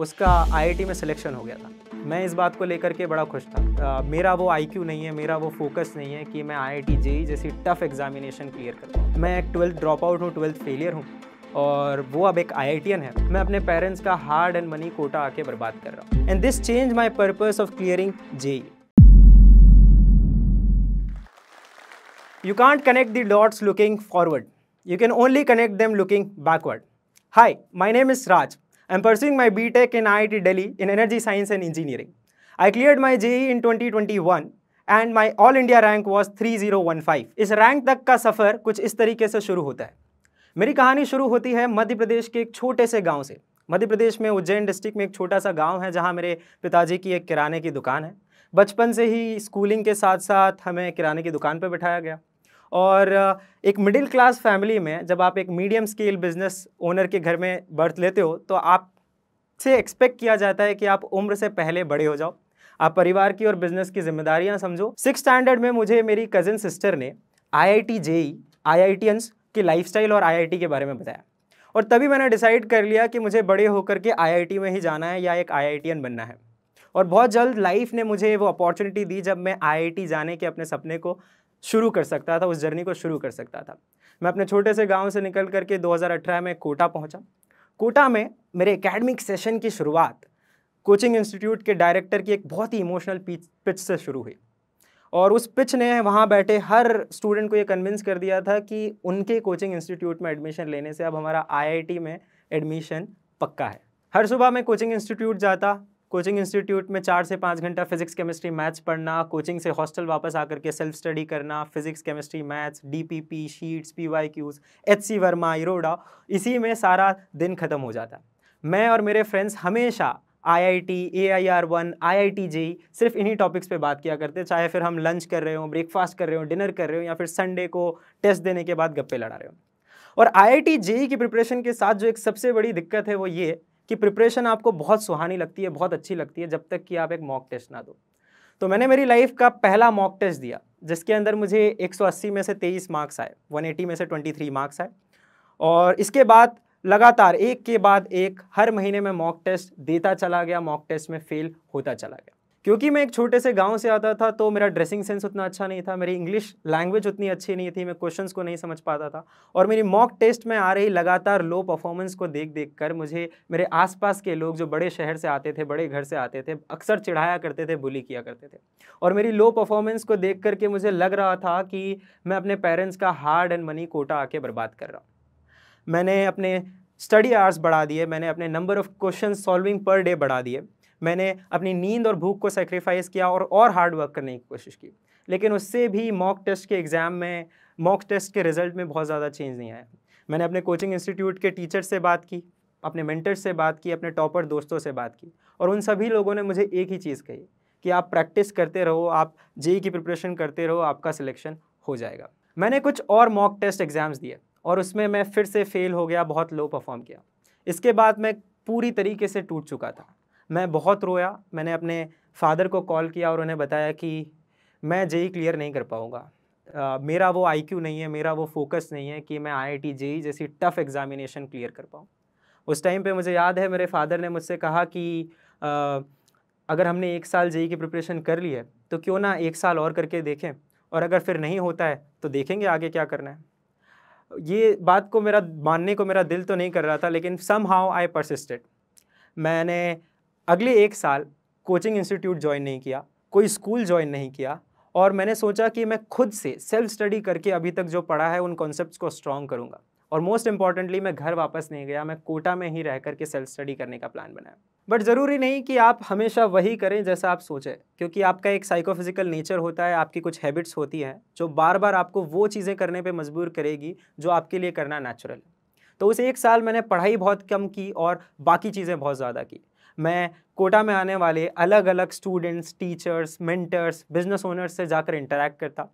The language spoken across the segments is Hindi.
उसका आईआईटी में सिलेक्शन हो गया था मैं इस बात को लेकर के बड़ा खुश था आ, मेरा वो आईक्यू नहीं है मेरा वो फोकस नहीं है कि मैं आईआईटी जेई e जैसी टफ एग्जामिनेशन क्लियर कर पाऊँ मैं एक ट्वेल्थ ड्रॉप आउट हूँ ट्वेल्थ फेलियर हूँ और वो अब एक आई है मैं अपने पेरेंट्स का हार्ड एंड मनी कोटा आके बर्बाद कर रहा हूँ and this change my purpose of clearing JEE you can't connect the dots looking forward you can only connect them looking backward hi my name is Raj I am pursuing my BTEC in IIT Delhi in Energy Science and Engineering. I cleared my twenty e in 2021 and my all India rank was 3015 इस रैंक तक का सफ़र कुछ इस तरीके से शुरू होता है मेरी कहानी शुरू होती है मध्य प्रदेश के एक छोटे से गांव से मध्य प्रदेश में उज्जैन डिस्ट्रिक्ट में एक छोटा सा गांव है जहां मेरे पिताजी की एक किराने की दुकान है बचपन से ही स्कूलिंग के साथ साथ हमें किराने की दुकान पर बैठाया गया और एक मिडिल क्लास फैमिली में जब आप एक मीडियम स्केल बिजनेस ओनर के घर में बर्थ लेते हो तो आप से एक्सपेक्ट किया जाता है कि आप उम्र से पहले बड़े हो जाओ आप परिवार की और बिजनेस की जिम्मेदारियां समझो सिक्स स्टैंडर्ड में मुझे मेरी कज़न सिस्टर ने आई आई टी जेई आई आई टीएंस की स्टाइल और आई के बारे में बताया और तभी मैंने डिसाइड कर लिया कि मुझे बड़े होकर के आई में ही जाना है या एक आई बनना है और बहुत जल्द लाइफ ने मुझे वो अपॉर्चुनिटी दी जब मैं आई जाने के अपने सपने को शुरू कर सकता था उस जर्नी को शुरू कर सकता था मैं अपने छोटे से गांव से निकल करके 2018 में कोटा पहुंचा कोटा में मेरे एकेडमिक सेशन की शुरुआत कोचिंग इंस्टीट्यूट के डायरेक्टर की एक बहुत ही इमोशनल पिच से शुरू हुई और उस पिच ने वहाँ बैठे हर स्टूडेंट को ये कन्विंस कर दिया था कि उनके कोचिंग इंस्टीट्यूट में एडमिशन लेने से अब हमारा आईआईटी में एडमिशन पक्का है हर सुबह मैं कोचिंग इंस्टीट्यूट जाता कोचिंग इंस्टीट्यूट में चार से पाँच घंटा फिजिक्स केमिस्ट्री मैथ्स पढ़ना कोचिंग से हॉस्टल वापस आकर के सेल्फ स्टडी करना physics chemistry maths DPP sheets PYQs HC Verma Irodov इसी में सारा दिन ख़त्म हो जाता मैं और मेरे फ्रेंड्स हमेशा I I T A I R one I I T JEE सिर्फ इन्हीं टॉपिक्स पे बात किया करते चाहे फिर हम लंच कर रहे हो ब्रेकफास्ट कर रहे हो डिनर कर रहे हो या फिर संडे को टेस्ट देने के बाद गप्पे लड़ा रहे हो और आई आई टी जेई की प्रिपरेशन के साथ जो एक सबसे बड़ी दिक्कत है वो ये कि प्रिपरेशन आपको बहुत सुहानी लगती है बहुत अच्छी लगती है जब तक कि आप एक मॉक टेस्ट ना दो तो मैंने मेरी लाइफ का पहला मॉक टेस्ट दिया जिसके अंदर मुझे 180 में से 23 मार्क्स आए 180 में से 23 मार्क्स आए और इसके बाद लगातार एक के बाद एक हर महीने में मॉक टेस्ट देता चला गया मॉक टेस्ट में फेल होता चला गया क्योंकि मैं एक छोटे से गाँव से आता था तो मेरा ड्रेसिंग सेंस उतना अच्छा नहीं था मेरी इंग्लिश लैंग्वेज उतनी अच्छी नहीं थी मैं क्वेश्चन को नहीं समझ पाता था और मेरी मॉक टेस्ट में आ रही लगातार लो परफॉर्मेंस को देख देख कर मुझे मेरे आसपास के लोग जो बड़े शहर से आते थे बड़े घर से आते थे अक्सर चिढ़ाया करते थे बुली किया करते थे और मेरी लो परफॉर्मेंस को देख करके मुझे लग रहा था कि मैं अपने पेरेंट्स का हार्ड एंड मनी कोटा आके बर्बाद कर रहा हूँ मैंने अपने स्टडी आवर्स बढ़ा दिए मैंने अपने number of question solving per day बढ़ा दिए मैंने अपनी नींद और भूख को सेक्रीफाइस किया और और हार्ड वर्क करने की कोशिश की लेकिन उससे भी मॉक टेस्ट के एग्ज़ाम में मॉक टेस्ट के रिज़ल्ट में बहुत ज़्यादा चेंज नहीं आया मैंने अपने कोचिंग इंस्टीट्यूट के टीचर से बात की अपने मेंटर से बात की अपने टॉपर दोस्तों से बात की और उन सभी लोगों ने मुझे एक ही चीज़ कही कि आप प्रैक्टिस करते रहो आप जे e की प्रिपरेशन करते रहो आपका सिलेक्शन हो जाएगा मैंने कुछ और मॉक टेस्ट एग्ज़ाम्स दिए और उसमें मैं फिर से फेल हो गया बहुत लो परफॉर्म किया इसके बाद मैं पूरी तरीके से टूट चुका था मैं बहुत रोया मैंने अपने फादर को कॉल किया और उन्हें बताया कि मैं जेई क्लियर नहीं कर पाऊँगा मेरा वो आई नहीं है मेरा वो फोकस नहीं है कि मैं आई आई जेई जैसी टफ एग्जामिनेशन क्लियर कर पाऊँ उस टाइम पे मुझे याद है मेरे फादर ने मुझसे कहा कि आ, अगर हमने एक साल जेई की प्रिपरेशन कर ली है तो क्यों ना एक साल और करके देखें और अगर फिर नहीं होता है तो देखेंगे आगे क्या करना है ये बात को मेरा मानने को मेरा दिल तो नहीं कर रहा था लेकिन सम हाउ आई परसिस्टेड मैंने अगले एक साल कोचिंग इंस्टीट्यूट ज्वाइन नहीं किया कोई स्कूल ज्वाइन नहीं किया और मैंने सोचा कि मैं खुद से सेल्फ स्टडी करके अभी तक जो पढ़ा है उन कॉन्सेप्ट को स्ट्रॉन्ग करूँगा और मोस्ट इंपॉर्टेंटली मैं घर वापस नहीं गया मैं कोटा में ही रह करके सेल्फ स्टडी करने का प्लान बनाया बट ज़रूरी नहीं कि आप हमेशा वही करें जैसा आप सोचें क्योंकि आपका एक साइकोफिजिकल नेचर होता है आपकी कुछ हैबिट्स होती हैं जो बार बार आपको वो चीज़ें करने पर मजबूर करेगी जो आपके लिए करना नेचुरल है तो उस एक साल मैंने पढ़ाई बहुत कम की और बाकी चीज़ें बहुत ज़्यादा की मैं कोटा में आने वाले अलग अलग students teachers mentors business owners से जाकर इंटरेक्ट करता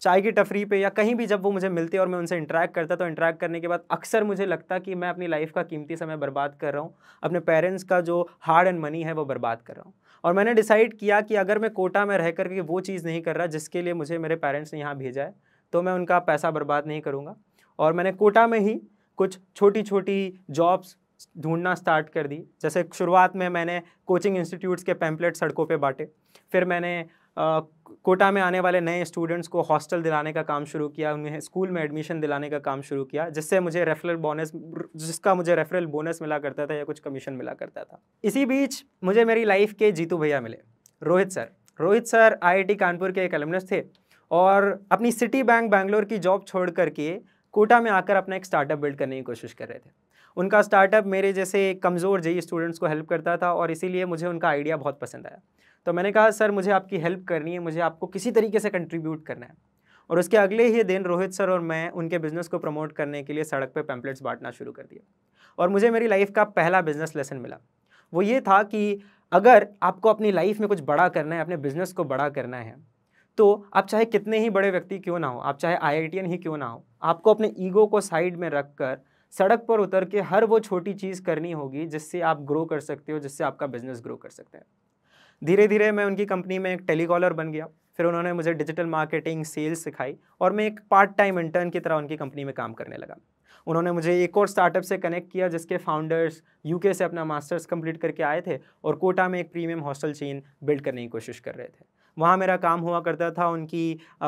चाय की टफरी पे या कहीं भी जब वो मुझे मिलते और मैं उनसे इंटरेक्ट करता तो इंटरेक्ट करने के बाद अक्सर मुझे लगता कि मैं अपनी लाइफ का कीमती समय बर्बाद कर रहा हूँ अपने पेरेंट्स का जो हार्ड एंड मनी है वो बर्बाद कर रहा हूँ और मैंने डिसाइड किया कि अगर मैं कोटा में रह करके वो चीज़ नहीं कर रहा जिसके लिए मुझे मेरे पेरेंट्स ने यहाँ भेजा है तो मैं उनका पैसा बर्बाद नहीं करूँगा और मैंने कोटा में ही कुछ छोटी छोटी जॉब्स ढूंढना स्टार्ट कर दी जैसे शुरुआत में मैंने कोचिंग इंस्टीट्यूट्स के पैम्पलेट सड़कों पे बांटे फिर मैंने आ, कोटा में आने वाले नए स्टूडेंट्स को हॉस्टल दिलाने का काम शुरू किया उन्हें स्कूल में एडमिशन दिलाने का काम शुरू किया जिससे मुझे रेफरल बोनस जिसका मुझे रेफरल बोनस मिला करता था या कुछ कमीशन मिला करता था इसी बीच मुझे मेरी लाइफ के जीतू भैया मिले Rohit sir Rohit sir I Kanpur के एक एलमनस थे और अपनी सिटी बैंक बैंगलोर की जॉब छोड़ करके कोटा में आकर अपना एक स्टार्टअप बिल्ड करने की कोशिश कर रहे थे उनका स्टार्टअप मेरे जैसे कमज़ोर जई स्टूडेंट्स को हेल्प करता था और इसीलिए मुझे उनका आइडिया बहुत पसंद आया तो मैंने कहा सर मुझे आपकी हेल्प करनी है मुझे आपको किसी तरीके से कंट्रीब्यूट करना है और उसके अगले ही दिन रोहित सर और मैं उनके बिज़नेस को प्रमोट करने के लिए सड़क पर पैम्पलेट्स बांटना शुरू कर दिया और मुझे मेरी लाइफ का पहला बिज़नेस लेसन मिला वो ये था कि अगर आपको अपनी लाइफ में कुछ बड़ा करना है अपने बिज़नेस को बड़ा करना है तो आप चाहे कितने ही बड़े व्यक्ति क्यों ना हो आप चाहे आई ही क्यों ना हो आपको अपने ईगो को साइड में रख कर सड़क पर उतर के हर वो छोटी चीज़ करनी होगी जिससे आप ग्रो कर सकते हो जिससे आपका बिजनेस ग्रो कर सकते हैं धीरे धीरे मैं उनकी कंपनी में एक टेलीकॉलर बन गया फिर उन्होंने मुझे डिजिटल मार्केटिंग सेल्स सिखाई और मैं एक पार्ट टाइम इंटर्न की तरह उनकी कंपनी में काम करने लगा उन्होंने मुझे एक और स्टार्टअप से कनेक्ट किया जिसके फाउंडर्स यूके से अपना मास्टर्स कंप्लीट करके आए थे और कोटा में एक प्रीमियम हॉस्टल चेन बिल्ड करने की कोशिश कर रहे थे वहाँ मेरा काम हुआ करता था उनकी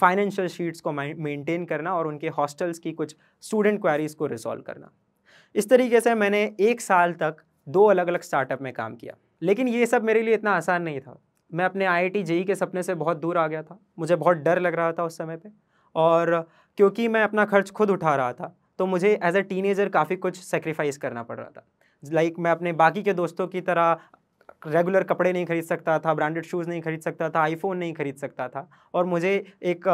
फाइनेंशियल शीट्स को मेंटेन करना और उनके हॉस्टल्स की कुछ स्टूडेंट क्वारीज को रिजॉल्व करना इस तरीके से मैंने एक साल तक दो अलग अलग स्टार्टअप में काम किया लेकिन ये सब मेरे लिए इतना आसान नहीं था मैं अपने आई आई e के सपने से बहुत दूर आ गया था मुझे बहुत डर लग रहा था उस समय पर और क्योंकि मैं अपना खर्च खुद उठा रहा था तो मुझे एज अ टीनेजर काफ़ी कुछ सेक्रीफाइस करना पड़ रहा था लाइक like, मैं अपने बाकी के दोस्तों की तरह रेगुलर कपड़े नहीं खरीद सकता था ब्रांडेड शूज़ नहीं खरीद सकता था आईफोन नहीं खरीद सकता था और मुझे एक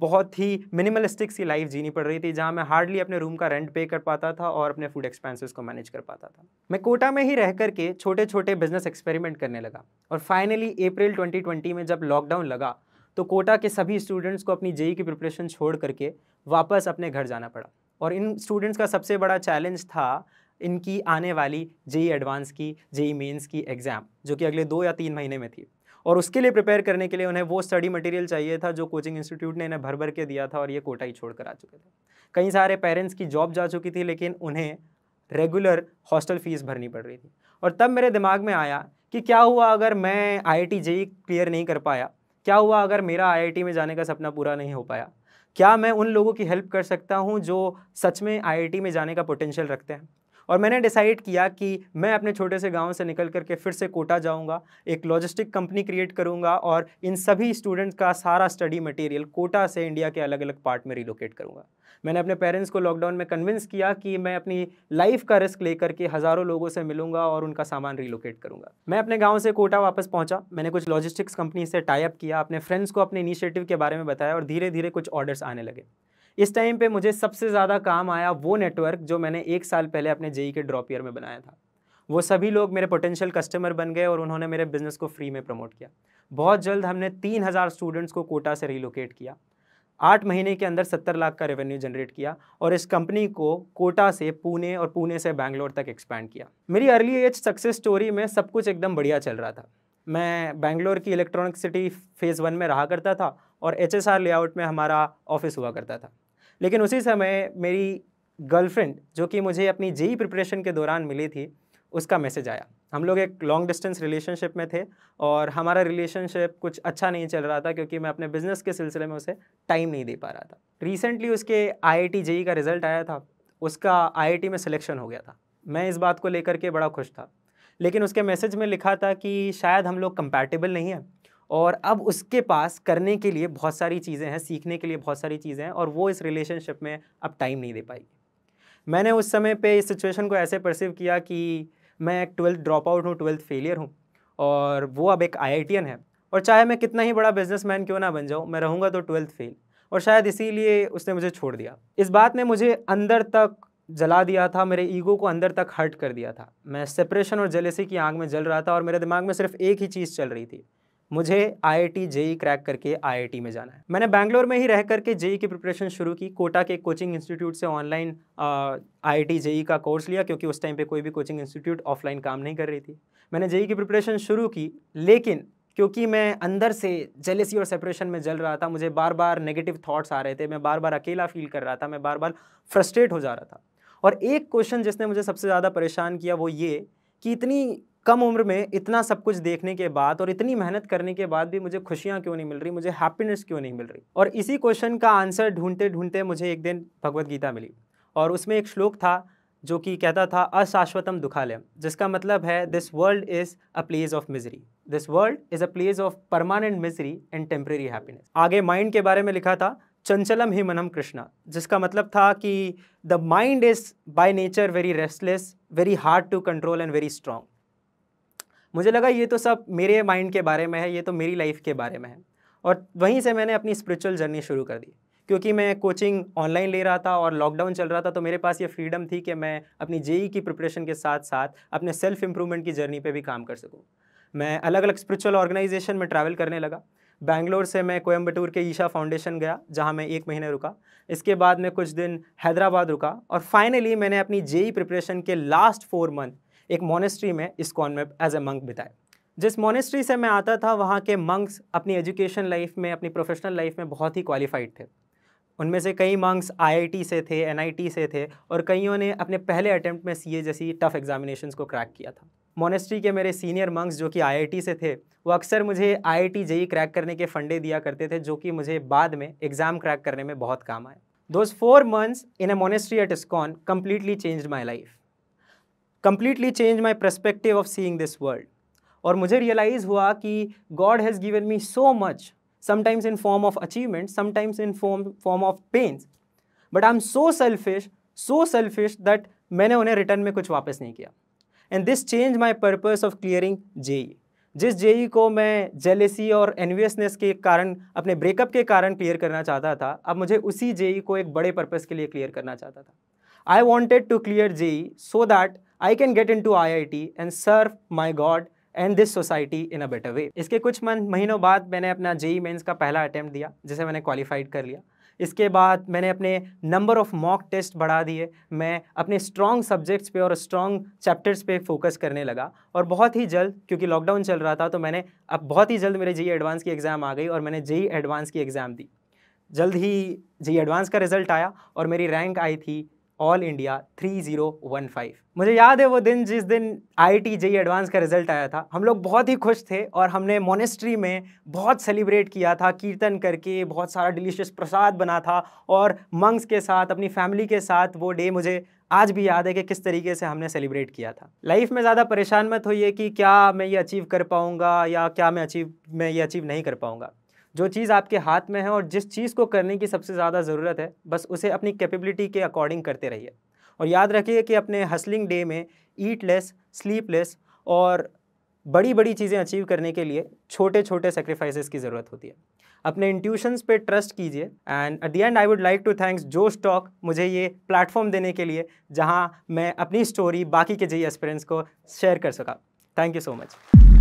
बहुत ही मिनिमलिस्टिक सी लाइफ जीनी पड़ रही थी जहाँ मैं हार्डली अपने रूम का रेंट पे कर पाता था और अपने फूड एक्सपेंसेस को मैनेज कर पाता था मैं कोटा में ही रह करके छोटे छोटे बिजनेस एक्सपेरिमेंट करने लगा और फाइनली अप्रैल 2020 में जब लॉकडाउन लगा तो कोटा के सभी स्टूडेंट्स को अपनी जेई की प्रिपरेशन छोड़ करके वापस अपने घर जाना पड़ा और इन स्टूडेंट्स का सबसे बड़ा चैलेंज था इनकी आने वाली जेई एडवांस e की जेई मेंस e की एग्ज़ाम जो कि अगले दो या तीन महीने में थी और उसके लिए प्रिपेयर करने के लिए उन्हें वो स्टडी मटेरियल चाहिए था जो कोचिंग इंस्टीट्यूट ने इन्हें भर भर के दिया था और ये कोटा ही छोड़ कर आ चुके थे कई सारे पेरेंट्स की जॉब जा चुकी थी लेकिन उन्हें रेगुलर हॉस्टल फीस भरनी पड़ रही थी और तब मेरे दिमाग में आया कि क्या हुआ अगर मैं आई आई जेई क्लियर नहीं कर पाया क्या हुआ अगर मेरा आई में जाने का सपना पूरा नहीं हो पाया क्या मैं उन लोगों की हेल्प कर सकता हूँ जो सच में आई में जाने का पोटेंशियल रखते हैं और मैंने डिसाइड किया कि मैं अपने छोटे से गाँव से निकल करके फिर से कोटा जाऊँगा एक लॉजिस्टिक कंपनी क्रिएट करूँगा और इन सभी स्टूडेंट्स का सारा स्टडी मटेरियल कोटा से इंडिया के अलग अलग पार्ट में रिलोकेट करूँगा मैंने अपने पेरेंट्स को लॉकडाउन में कन्विंस किया कि मैं अपनी लाइफ का रिस्क ले करके हज़ारों लोगों से मिलूंगा और उनका सामान रिलोकेट करूंगा मैं अपने गांव से कोटा वापस पहुंचा मैंने कुछ लॉजिस्टिक्स कंपनी से टाइप किया अपने फ्रेंड्स को अपने इनिशिएटिव के बारे में बताया और धीरे धीरे कुछ ऑर्डर्स आने लगे इस टाइम पे मुझे सबसे ज़्यादा काम आया वो नेटवर्क जो मैंने एक साल पहले अपने जेई e के ड्रॉप ईयर में बनाया था वो सभी लोग मेरे पोटेंशियल कस्टमर बन गए और उन्होंने मेरे बिज़नेस को फ्री में प्रमोट किया बहुत जल्द हमने तीन हज़ार स्टूडेंट्स को कोटा से रिलोकेट किया आठ महीने के अंदर सत्तर लाख का रेवेन्यू जनरेट किया और इस कंपनी को कोटा से पुणे और पुणे से बैंगलोर तक एक्सपैंड किया मेरी अर्ली एज सक्सेस स्टोरी में सब कुछ एकदम बढ़िया चल रहा था मैं बैंगलोर की इलेक्ट्रॉनिक सिटी फेज़ वन में रहा करता था और एच एस लेआउट में हमारा ऑफिस हुआ करता था लेकिन उसी समय मेरी गर्लफ्रेंड जो कि मुझे अपनी जेई प्रिपरेशन के दौरान मिली थी उसका मैसेज आया हम लोग एक लॉन्ग डिस्टेंस रिलेशनशिप में थे और हमारा रिलेशनशिप कुछ अच्छा नहीं चल रहा था क्योंकि मैं अपने बिजनेस के सिलसिले में उसे टाइम नहीं दे पा रहा था रिसेंटली उसके आई आई का रिज़ल्ट आया था उसका आई में सिलेक्शन हो गया था मैं इस बात को लेकर के बड़ा खुश था लेकिन उसके मैसेज में लिखा था कि शायद हम लोग कंपैटिबल नहीं हैं और अब उसके पास करने के लिए बहुत सारी चीज़ें हैं सीखने के लिए बहुत सारी चीज़ें हैं और वो इस रिलेशनशिप में अब टाइम नहीं दे पाएगी मैंने उस समय पे इस सिचुएशन को ऐसे परसीव किया कि मैं एक ट्वेल्थ ड्रॉप आउट हूँ ट्वेल्थ फेलियर हूँ और वो अब एक आई है और चाहे मैं कितना ही बड़ा बिजनेसमैन क्यों ना बन जाऊँ मैं रहूँगा तो ट्वेल्थ फेल और शायद इसीलिए उसने मुझे छोड़ दिया इस बात ने मुझे अंदर तक जला दिया था मेरे ईगो को अंदर तक हर्ट कर दिया था मैं सेपरेशन और जलेसी की आग में जल रहा था और मेरे दिमाग में सिर्फ एक ही चीज़ चल रही थी मुझे I I T JEE crack करके आई आई टी में जाना है मैंने बैंगलोर में ही रह करके जेई e की प्रिपरेशन शुरू की कोटा के कोचिंग इंस्टीट्यूट से online I I T JEE का कोर्स लिया क्योंकि उस टाइम पे कोई भी कोचिंग इंस्टीट्यूट ऑफलाइन काम नहीं कर रही थी मैंने जेई e की प्रिपरेशन शुरू की लेकिन क्योंकि मैं अंदर से जेलेसी और सेपरेशन में जल रहा था मुझे बार बार नेगेटिव थाट्स आ रहे थे मैं बार बार अकेला फील कर रहा था मैं बार बार फ्रस्ट्रेट हो जा रहा था और एक क्वेश्चन जिसने मुझे सबसे ज़्यादा परेशान किया वो ये कि इतनी कम उम्र में इतना सब कुछ देखने के बाद और इतनी मेहनत करने के बाद भी मुझे खुशियाँ क्यों नहीं मिल रही मुझे हैप्पीनेस क्यों नहीं मिल रही और इसी क्वेश्चन का आंसर ढूंढते ढूंढते मुझे एक दिन भगवत गीता मिली और उसमें एक श्लोक था जो कि कहता था अशाश्वतम दुखालयम जिसका मतलब है this world is a place of misery this world is a place of permanent misery and temporary happiness आगे माइंड के बारे में लिखा था चंचलम ही मनम कृष्णा जिसका मतलब था कि the mind is by nature very restless very hard to control and very strong मुझे लगा ये तो सब मेरे माइंड के बारे में है ये तो मेरी लाइफ के बारे में है और वहीं से मैंने अपनी स्पिरिचुअल जर्नी शुरू कर दी क्योंकि मैं कोचिंग ऑनलाइन ले रहा था और लॉकडाउन चल रहा था तो मेरे पास ये फ्रीडम थी कि मैं अपनी जेई e की प्रिपरेशन के साथ साथ अपने सेल्फ इम्प्रूवमेंट की जर्नी पे भी काम कर सकूँ मैं अलग अलग स्पिरिचुअल ऑर्गेनाइजेशन में ट्रैवल करने लगा बैंगलोर से मैं कोयम्बटूर के ईशा फाउंडेशन गया जहाँ मैं एक महीने रुका इसके बाद मैं कुछ दिन हैदराबाद रुका और फाइनली मैंने अपनी जेई प्रिपरेशन e के लास्ट फोर मंथ एक मोनेस्ट्री में इस्कॉन में एज ए मंक बिताए जिस मोनेस्ट्री से मैं आता था वहाँ के मंक्स अपनी एजुकेशन लाइफ में अपनी प्रोफेशनल लाइफ में बहुत ही क्वालिफाइड थे उनमें से कई मंक्स आईआईटी से थे एनआईटी से थे और कईयों ने अपने पहले अटैम्प्ट में सीए जैसी टफ एग्जामिनेशंस को क्रैक किया था मोनेस्ट्री के मेरे सीनियर मंक्स जो कि आईआईटी से थे वो अक्सर मुझे आईआईटी जेई क्रैक करने के फंडे दिया करते थे जो कि मुझे बाद में एग्ज़ाम क्रैक करने में बहुत काम आए those four months in a monastery at ISKCON completely change my life completely change my perspective of seeing this world और मुझे रियलाइज़ हुआ कि God has given me so much in form of achievement sometimes in form form of pains but I am so selfish so selfish that मैंने उन्हें रिटर्न में कुछ वापस नहीं किया and this change my purpose of clearing JEE जिस जेई e को मैं जेलेसी और एनवियसनेस के कारण अपने ब्रेकअप के कारण क्लियर करना चाहता था अब मुझे उसी जेई e को एक बड़े पर्पज़ के लिए क्लियर करना चाहता था I wanted to clear JEE so that I can get into I I T and serve my God and this society in a better way इसके कुछ मन महीनों बाद मैंने अपना जेई मेन्स e का पहला अटैम्प्ट दिया जिसे मैंने क्वालिफाइड कर लिया इसके बाद मैंने अपने नंबर ऑफ मॉक टेस्ट बढ़ा दिए मैं अपने स्ट्रॉन्ग सब्जेक्ट्स पे और स्ट्रॉन्ग चैप्टर्स पे फोकस करने लगा और बहुत ही जल्द क्योंकि लॉकडाउन चल रहा था तो मैंने अब बहुत ही जल्द मेरे जेई एडवांस e की एग्ज़ाम आ गई और मैंने जेई एडवांस e की एग्ज़ाम दी जल्द ही जेई एडवांस का रिज़ल्ट आया और मेरी रैंक आई थी ऑल इंडिया 3015 मुझे याद है वो दिन जिस दिन आई टी जेई एडवांस का रिजल्ट आया था हम लोग बहुत ही खुश थे और हमने मोनेस्ट्री में बहुत सेलिब्रेट किया था कीर्तन करके बहुत सारा डिलीशियस प्रसाद बना था और मंग्स के साथ अपनी फैमिली के साथ वो डे मुझे आज भी याद है कि किस तरीके से हमने सेलिब्रेट किया था लाइफ में ज़्यादा परेशान मत होइए कि क्या मैं ये अचीव कर पाऊँगा या क्या मैं अचीव मैं ये अचीव नहीं कर पाऊँगा जो चीज़ आपके हाथ में है और जिस चीज़ को करने की सबसे ज़्यादा ज़रूरत है बस उसे अपनी कैपेबिलिटी के अकॉर्डिंग करते रहिए और याद रखिए कि अपने हसलिंग डे में ईट लेस स्लीप लेस और बड़ी बड़ी चीज़ें अचीव करने के लिए छोटे छोटे सेक्रीफाइसेस की ज़रूरत होती है अपने इंट्यूशंस पे ट्रस्ट कीजिए and at the end I would like to thanks Josh स्टॉक मुझे ये प्लेटफॉर्म देने के लिए जहाँ मैं अपनी स्टोरी बाकी के जी एक्सपीरियंस को शेयर कर सका थैंक यू सो मच